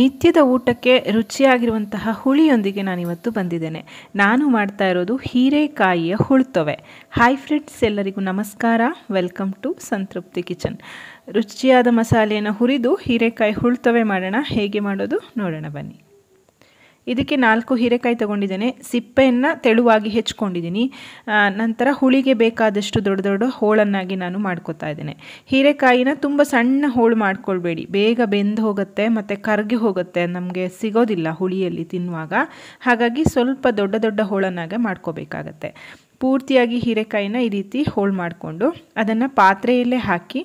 ನಿತ್ಯದ ಊಟಕ್ಕೆ ರುಚಿಯಾಗಿರುವಂತಹ ಹುಳಿಯೊಂದಿಗೆ ನಾನಿವತ್ತು ಬಂದಿದ್ದೇನೆ ನಾನು ಮಾಡ್ತಾ ಇರೋದು ಹೀರೆಕಾಯಿಯ ಹುಳ್ತವೆ ಹಾಯ್ ಫ್ರೆಂಡ್ಸ್ ಎಲ್ಲರಿಗೂ ನಮಸ್ಕಾರ ವೆಲ್ಕಮ್ ಟು ಸಂತೃಪ್ತಿ ಕಿಚನ್ ರುಚಿಯಾದ ಮಸಾಲೆಯನ್ನು ಹುರಿದು ಹೀರೆಕಾಯಿ ಹುಳ್ತವೆ ಮಾಡೋಣ ಹೇಗೆ ಮಾಡೋದು ನೋಡೋಣ ಬನ್ನಿ ಇದಕ್ಕೆ ನಾಲ್ಕು ಹೀರೆಕಾಯಿ ತಗೊಂಡಿದ್ದೇನೆ ಸಿಪ್ಪೆಯನ್ನು ತೆಳುವಾಗಿ ಹೆಚ್ಕೊಂಡಿದ್ದೀನಿ ನಂತರ ಹುಳಿಗೆ ಬೇಕಾದಷ್ಟು ದೊಡ್ಡ ದೊಡ್ಡ ಹೋಳನ್ನಾಗಿ ನಾನು ಮಾಡ್ಕೊತಾ ಇದ್ದೇನೆ ಹೀರೆಕಾಯಿನ ತುಂಬ ಸಣ್ಣ ಹೋಳು ಮಾಡ್ಕೊಳ್ಬೇಡಿ ಬೇಗ ಬೆಂದು ಹೋಗುತ್ತೆ ಮತ್ತು ಕರ್ಗೆ ಹೋಗುತ್ತೆ ನಮಗೆ ಸಿಗೋದಿಲ್ಲ ಹುಳಿಯಲ್ಲಿ ತಿನ್ನುವಾಗ ಹಾಗಾಗಿ ಸ್ವಲ್ಪ ದೊಡ್ಡ ದೊಡ್ಡ ಹೋಳನ್ನಾಗೆ ಮಾಡ್ಕೋಬೇಕಾಗತ್ತೆ ಪೂರ್ತಿಯಾಗಿ ಹೀರೆಕಾಯಿನ ಈ ರೀತಿ ಹೋಲ್ಡ್ ಮಾಡಿಕೊಂಡು ಅದನ್ನು ಪಾತ್ರೆಯಲ್ಲೇ ಹಾಕಿ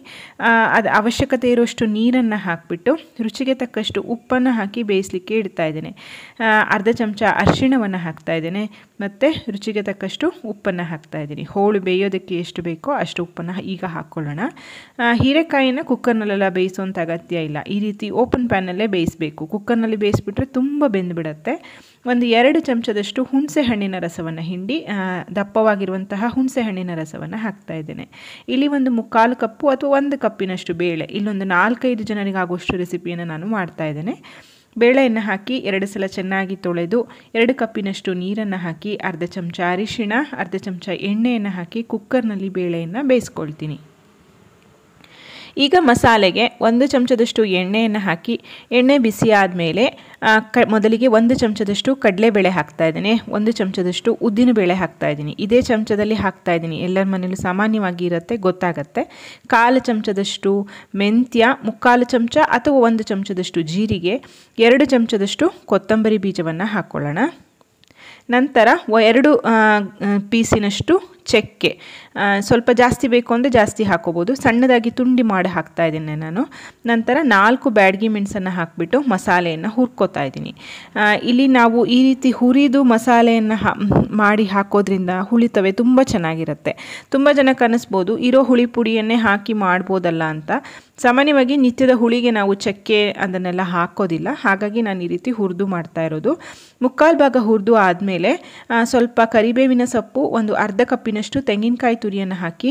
ಅದು ಅವಶ್ಯಕತೆ ಇರುವಷ್ಟು ನೀರನ್ನು ಹಾಕಿಬಿಟ್ಟು ರುಚಿಗೆ ತಕ್ಕಷ್ಟು ಉಪ್ಪನ್ನು ಹಾಕಿ ಬೇಯಿಸಲಿಕ್ಕೆ ಇಡ್ತಾ ಇದ್ದೇನೆ ಅರ್ಧ ಚಮಚ ಅರಿಶಿಣವನ್ನು ಹಾಕ್ತಾ ಇದ್ದೇನೆ ಮತ್ತು ರುಚಿಗೆ ತಕ್ಕಷ್ಟು ಉಪ್ಪನ್ನು ಹಾಕ್ತಾ ಇದ್ದೀನಿ ಹೋಳು ಬೇಯೋದಕ್ಕೆ ಎಷ್ಟು ಬೇಕೋ ಅಷ್ಟು ಉಪ್ಪನ್ನು ಈಗ ಹಾಕ್ಕೊಳ್ಳೋಣ ಹೀರೆಕಾಯಿನ ಕುಕ್ಕರ್ನಲ್ಲೆಲ್ಲ ಬೇಯಿಸುವಂಥ ಅಗತ್ಯ ಇಲ್ಲ ಈ ರೀತಿ ಓಪನ್ ಪ್ಯಾನಲ್ಲೇ ಬೇಯಿಸಬೇಕು ಕುಕ್ಕರ್ನಲ್ಲಿ ಬೇಯಿಸಿಬಿಟ್ರೆ ತುಂಬ ಬೆಂದುಬಿಡತ್ತೆ ಒಂದು ಎರಡು ಚಮಚದಷ್ಟು ಹುಣಸೆಹಣ್ಣಿನ ರಸವನ್ನು ಹಿಂಡಿ ದಪ್ಪವಾಗಿರುವಂತಹ ಹುಣಸೆ ಹಣ್ಣಿನ ರಸವನ್ನು ಹಾಕ್ತಾ ಇದ್ದೇನೆ ಇಲ್ಲಿ ಒಂದು ಮುಕ್ಕಾಲು ಕಪ್ಪು ಅಥವಾ ಒಂದು ಕಪ್ಪಿನಷ್ಟು ಬೇಳೆ ಇಲ್ಲೊಂದು ನಾಲ್ಕೈದು ಜನರಿಗಾಗುವಷ್ಟು ರೆಸಿಪಿಯನ್ನು ನಾನು ಮಾಡ್ತಾ ಇದ್ದೇನೆ ಬೇಳೆಯನ್ನು ಹಾಕಿ ಎರಡು ಸಲ ಚೆನ್ನಾಗಿ ತೊಳೆದು ಎರಡು ಕಪ್ಪಿನಷ್ಟು ನೀರನ್ನು ಹಾಕಿ ಅರ್ಧ ಚಮಚ ಅರಿಶಿಣ ಅರ್ಧ ಚಮಚ ಎಣ್ಣೆಯನ್ನು ಹಾಕಿ ಕುಕ್ಕರ್ನಲ್ಲಿ ಬೇಳೆಯನ್ನು ಬೇಯಿಸ್ಕೊಳ್ತೀನಿ ಈಗ ಮಸಾಲೆಗೆ ಒಂದು ಚಮಚದಷ್ಟು ಎಣ್ಣೆಯನ್ನು ಹಾಕಿ ಎಣ್ಣೆ ಬಿಸಿ ಆದಮೇಲೆ ಕ ಮೊದಲಿಗೆ ಒಂದು ಚಮಚದಷ್ಟು ಕಡಲೆಬೇಳೆ ಹಾಕ್ತಾಯಿದ್ದೀನಿ ಒಂದು ಚಮಚದಷ್ಟು ಉದ್ದಿನಬೇಳೆ ಹಾಕ್ತಾಯಿದ್ದೀನಿ ಇದೇ ಚಮಚದಲ್ಲಿ ಹಾಕ್ತಾಯಿದ್ದೀನಿ ಎಲ್ಲರ ಮನೇಲೂ ಸಾಮಾನ್ಯವಾಗಿ ಇರುತ್ತೆ ಗೊತ್ತಾಗತ್ತೆ ಕಾಲು ಚಮಚದಷ್ಟು ಮೆಂತ್ಯ ಮುಕ್ಕಾಲು ಚಮಚ ಅಥವಾ ಒಂದು ಚಮಚದಷ್ಟು ಜೀರಿಗೆ ಎರಡು ಚಮಚದಷ್ಟು ಕೊತ್ತಂಬರಿ ಬೀಜವನ್ನು ಹಾಕ್ಕೊಳ್ಳೋಣ ನಂತರ ಎರಡು ಪೀಸಿನಷ್ಟು ಚಕ್ಕೆ ಸ್ವಲ್ಪ ಜಾಸ್ತಿ ಬೇಕು ಅಂದರೆ ಜಾಸ್ತಿ ಹಾಕೋಬೋದು ಸಣ್ಣದಾಗಿ ತುಂಡಿ ಮಾಡಿ ಹಾಕ್ತಾ ಇದ್ದೀನಿ ನಾನು ನಂತರ ನಾಲ್ಕು ಬ್ಯಾಡ್ಗಿ ಮೆಣಸನ್ನು ಹಾಕಿಬಿಟ್ಟು ಮಸಾಲೆಯನ್ನು ಹುರ್ಕೋತಾ ಇದ್ದೀನಿ ಇಲ್ಲಿ ನಾವು ಈ ರೀತಿ ಹುರಿದು ಮಸಾಲೆಯನ್ನು ಮಾಡಿ ಹಾಕೋದ್ರಿಂದ ಹುಳಿತವೆ ತುಂಬ ಚೆನ್ನಾಗಿರುತ್ತೆ ತುಂಬ ಜನ ಕನಸ್ಬೋದು ಇರೋ ಹುಳಿ ಪುಡಿಯನ್ನೇ ಹಾಕಿ ಮಾಡ್ಬೋದಲ್ಲ ಅಂತ ಸಾಮಾನ್ಯವಾಗಿ ನಿತ್ಯದ ಹುಳಿಗೆ ನಾವು ಚಕ್ಕೆ ಅದನ್ನೆಲ್ಲ ಹಾಕೋದಿಲ್ಲ ಹಾಗಾಗಿ ನಾನು ಈ ರೀತಿ ಹುರಿದು ಮಾಡ್ತಾ ಇರೋದು ಮುಕ್ಕಾಲು ಭಾಗ ಹುರಿದು ಆದಮೇಲೆ ಸ್ವಲ್ಪ ಕರಿಬೇವಿನ ಸೊಪ್ಪು ಒಂದು ಅರ್ಧ ಕಪ್ಪಿನ ಕವಿನಷ್ಟು ತೆಂಗಿನಕಾಯಿ ತುರಿಯನ್ನು ಹಾಕಿ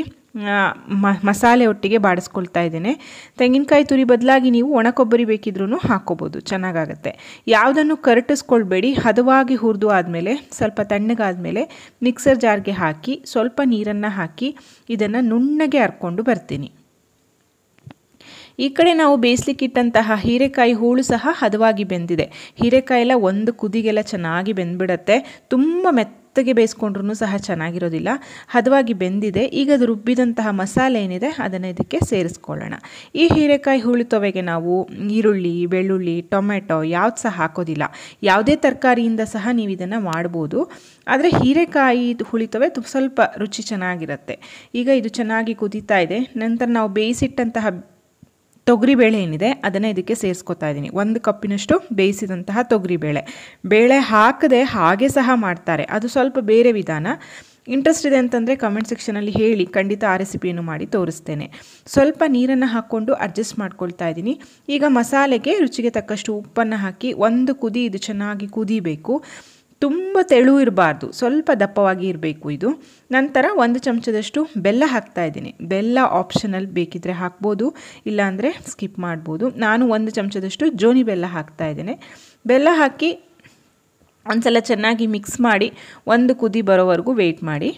ಮಸಾಲೆ ಒಟ್ಟಿಗೆ ಬಾಡಿಸ್ಕೊಳ್ತಾ ಇದ್ದೇನೆ ತೆಂಗಿನಕಾಯಿ ತುರಿ ಬದಲಾಗಿ ನೀವು ಒಣ ಕೊಬ್ಬರಿ ಬೇಕಿದ್ರೂ ಹಾಕ್ಕೋಬೋದು ಚೆನ್ನಾಗಾಗತ್ತೆ ಯಾವುದನ್ನು ಕರಟಿಸ್ಕೊಳ್ಬೇಡಿ ಹದವಾಗಿ ಹುರಿದು ಆದಮೇಲೆ ಸ್ವಲ್ಪ ತಣ್ಣಗಾದಮೇಲೆ ಮಿಕ್ಸರ್ ಜಾರ್ಗೆ ಹಾಕಿ ಸ್ವಲ್ಪ ನೀರನ್ನು ಹಾಕಿ ಇದನ್ನು ನುಣ್ಣಗೆ ಹರ್ಕೊಂಡು ಬರ್ತೀನಿ ಈ ಕಡೆ ನಾವು ಬೇಯಿಸ್ಲಿಕ್ಕಿಟ್ಟಂತಹ ಹೀರೆಕಾಯಿ ಹೂಳು ಸಹ ಹದವಾಗಿ ಬೆಂದಿದೆ ಹೀರೆಕಾಯಿ ಎಲ್ಲ ಒಂದು ಕುದಿಗೆಲ್ಲ ಚೆನ್ನಾಗಿ ಬೆಂದ್ಬಿಡತ್ತೆ ತುಂಬ ಮೆತ್ತ ಮೆತ್ತಗೆ ಬೇಯಿಸ್ಕೊಂಡ್ರೂ ಸಹ ಚೆನ್ನಾಗಿರೋದಿಲ್ಲ ಹದವಾಗಿ ಬೆಂದಿದೆ ಈಗ ಅದು ರುಬ್ಬಿದಂತಹ ಮಸಾಲೆ ಏನಿದೆ ಅದನ್ನು ಇದಕ್ಕೆ ಸೇರಿಸ್ಕೊಳ್ಳೋಣ ಈ ಹೀರೆಕಾಯಿ ತೊವೆಗೆ ನಾವು ಈರುಳ್ಳಿ ಬೆಳ್ಳುಳ್ಳಿ ಟೊಮೆಟೊ ಯಾವ್ದು ಸಹ ಹಾಕೋದಿಲ್ಲ ಯಾವುದೇ ತರಕಾರಿಯಿಂದ ಸಹ ನೀವು ಇದನ್ನು ಮಾಡ್ಬೋದು ಆದರೆ ಹೀರೆಕಾಯಿ ಹುಳಿತವೆ ಸ್ವಲ್ಪ ರುಚಿ ಚೆನ್ನಾಗಿರುತ್ತೆ ಈಗ ಇದು ಚೆನ್ನಾಗಿ ಕುದೀತಾ ಇದೆ ನಂತರ ನಾವು ಬೇಯಿಸಿಟ್ಟಂತಹ ಬೇಳೆ ಏನಿದೆ ಅದನ್ನು ಇದಕ್ಕೆ ಸೇರಿಸ್ಕೊತಾ ಇದ್ದೀನಿ ಒಂದು ಕಪ್ಪಿನಷ್ಟು ಬೇಯಿಸಿದಂತಹ ತೊಗರಿಬೇಳೆ ಬೇಳೆ ಹಾಕದೆ ಹಾಗೆ ಸಹ ಮಾಡ್ತಾರೆ ಅದು ಸ್ವಲ್ಪ ಬೇರೆ ವಿಧಾನ ಇಂಟ್ರೆಸ್ಟ್ ಇದೆ ಅಂತಂದರೆ ಕಮೆಂಟ್ ಸೆಕ್ಷನಲ್ಲಿ ಹೇಳಿ ಖಂಡಿತ ಆ ರೆಸಿಪಿಯನ್ನು ಮಾಡಿ ತೋರಿಸ್ತೇನೆ ಸ್ವಲ್ಪ ನೀರನ್ನು ಹಾಕ್ಕೊಂಡು ಅಡ್ಜಸ್ಟ್ ಮಾಡ್ಕೊಳ್ತಾ ಇದ್ದೀನಿ ಈಗ ಮಸಾಲೆಗೆ ರುಚಿಗೆ ತಕ್ಕಷ್ಟು ಉಪ್ಪನ್ನು ಹಾಕಿ ಒಂದು ಕುದಿ ಇದು ಚೆನ್ನಾಗಿ ಕುದಿಬೇಕು ತುಂಬ ತೆಳು ಇರಬಾರ್ದು ಸ್ವಲ್ಪ ದಪ್ಪವಾಗಿ ಇರಬೇಕು ಇದು ನಂತರ ಒಂದು ಚಮಚದಷ್ಟು ಬೆಲ್ಲ ಹಾಕ್ತಾ ಇದ್ದೀನಿ ಬೆಲ್ಲ ಆಪ್ಷನಲ್ ಬೇಕಿದ್ದರೆ ಹಾಕ್ಬೋದು ಇಲ್ಲಾಂದರೆ ಸ್ಕಿಪ್ ಮಾಡ್ಬೋದು ನಾನು ಒಂದು ಚಮಚದಷ್ಟು ಜೋನಿ ಬೆಲ್ಲ ಹಾಕ್ತಾ ಇದ್ದೇನೆ ಬೆಲ್ಲ ಹಾಕಿ ಒಂದು ಸಲ ಚೆನ್ನಾಗಿ ಮಿಕ್ಸ್ ಮಾಡಿ ಒಂದು ಕುದಿ ಬರೋವರೆಗೂ ವೆಯ್ಟ್ ಮಾಡಿ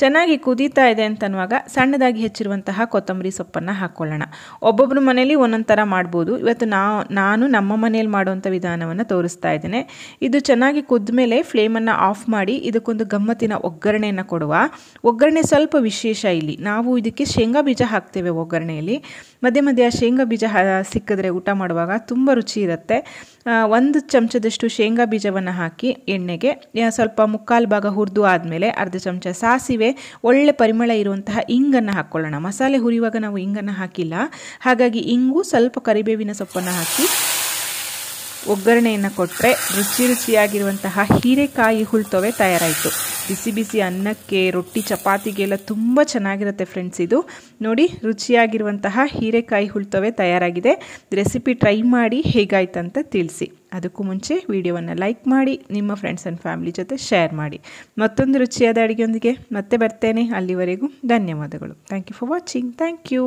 ಚೆನ್ನಾಗಿ ಕುದೀತಾ ಇದೆ ಅಂತನ್ನುವಾಗ ಸಣ್ಣದಾಗಿ ಹೆಚ್ಚಿರುವಂತಹ ಕೊತ್ತಂಬರಿ ಸೊಪ್ಪನ್ನು ಹಾಕ್ಕೊಳ್ಳೋಣ ಒಬ್ಬೊಬ್ಬರ ಮನೇಲಿ ಒಂದೊಂದು ಥರ ಮಾಡ್ಬೋದು ಇವತ್ತು ನಾ ನಾನು ನಮ್ಮ ಮನೇಲಿ ಮಾಡುವಂಥ ವಿಧಾನವನ್ನು ತೋರಿಸ್ತಾ ಇದ್ದೇನೆ ಇದು ಚೆನ್ನಾಗಿ ಕುದ್ದ ಮೇಲೆ ಫ್ಲೇಮನ್ನು ಆಫ್ ಮಾಡಿ ಇದಕ್ಕೊಂದು ಗಮ್ಮತ್ತಿನ ಒಗ್ಗರಣೆಯನ್ನು ಕೊಡುವ ಒಗ್ಗರಣೆ ಸ್ವಲ್ಪ ವಿಶೇಷ ಇಲ್ಲಿ ನಾವು ಇದಕ್ಕೆ ಶೇಂಗಾ ಬೀಜ ಹಾಕ್ತೇವೆ ಒಗ್ಗರಣೆಯಲ್ಲಿ ಮಧ್ಯೆ ಮಧ್ಯೆ ಶೇಂಗಾ ಬೀಜ ಸಿಕ್ಕಿದ್ರೆ ಊಟ ಮಾಡುವಾಗ ತುಂಬ ರುಚಿ ಇರುತ್ತೆ ಒಂದು ಚಮಚದಷ್ಟು ಶೇಂಗಾ ಬೀಜವನ್ನು ಹಾಕಿ ಎಣ್ಣೆಗೆ ಸ್ವಲ್ಪ ಮುಕ್ಕಾಲು ಭಾಗ ಹುರಿದು ಆದಮೇಲೆ ಅರ್ಧ ಚಮಚ ಸಾಸಿವೆ ಒಳ್ಳೆ ಪರಿಮಳ ಇರುವಂತಹ ಇಂಗನ್ನು ಹಾಕ್ಕೊಳ್ಳೋಣ ಮಸಾಲೆ ಹುರಿಯುವಾಗ ನಾವು ಇಂಗನ್ನು ಹಾಕಿಲ್ಲ ಹಾಗಾಗಿ ಇಂಗು ಸ್ವಲ್ಪ ಕರಿಬೇವಿನ ಸೊಪ್ಪನ್ನು ಹಾಕಿ ಒಗ್ಗರಣೆಯನ್ನು ಕೊಟ್ಟರೆ ರುಚಿ ರುಚಿಯಾಗಿರುವಂತಹ ಹೀರೆಕಾಯಿ ಹುಳ್ತೊವೆ ತಯಾರಾಯಿತು ಬಿಸಿ ಬಿಸಿ ಅನ್ನಕ್ಕೆ ರೊಟ್ಟಿ ಚಪಾತಿಗೆಲ್ಲ ತುಂಬ ಚೆನ್ನಾಗಿರುತ್ತೆ ಫ್ರೆಂಡ್ಸ್ ಇದು ನೋಡಿ ರುಚಿಯಾಗಿರುವಂತಹ ಹೀರೆಕಾಯಿ ಹುಳ್ತವೆ ತಯಾರಾಗಿದೆ ರೆಸಿಪಿ ಟ್ರೈ ಮಾಡಿ ಹೇಗಾಯ್ತಂತ ತಿಳಿಸಿ ಅದಕ್ಕೂ ಮುಂಚೆ ವಿಡಿಯೋವನ್ನು ಲೈಕ್ ಮಾಡಿ ನಿಮ್ಮ ಫ್ರೆಂಡ್ಸ್ ಆ್ಯಂಡ್ ಫ್ಯಾಮಿಲಿ ಜೊತೆ ಶೇರ್ ಮಾಡಿ ಮತ್ತೊಂದು ರುಚಿಯಾದ ಅಡುಗೆಯೊಂದಿಗೆ ಮತ್ತೆ ಬರ್ತೇನೆ ಅಲ್ಲಿವರೆಗೂ ಧನ್ಯವಾದಗಳು thank you for watching thank you